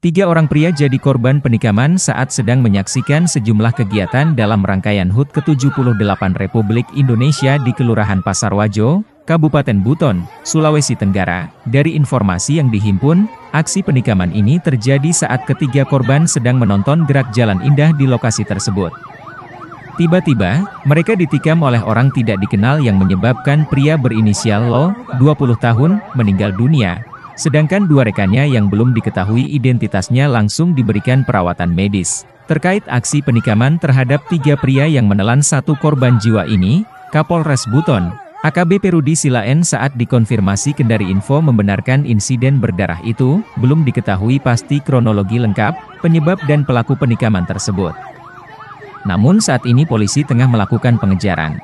Tiga orang pria jadi korban penikaman saat sedang menyaksikan sejumlah kegiatan dalam rangkaian HUT ke-78 Republik Indonesia di Kelurahan Pasar Wajo, Kabupaten Buton, Sulawesi Tenggara. Dari informasi yang dihimpun, aksi penikaman ini terjadi saat ketiga korban sedang menonton gerak jalan indah di lokasi tersebut. Tiba-tiba, mereka ditikam oleh orang tidak dikenal yang menyebabkan pria berinisial Lo, 20 tahun, meninggal dunia, Sedangkan dua rekannya yang belum diketahui identitasnya langsung diberikan perawatan medis. Terkait aksi penikaman terhadap tiga pria yang menelan satu korban jiwa ini, Kapolres Buton, AKBP Rudi Silaen saat dikonfirmasi kendari info membenarkan insiden berdarah itu, belum diketahui pasti kronologi lengkap, penyebab dan pelaku penikaman tersebut. Namun saat ini polisi tengah melakukan pengejaran.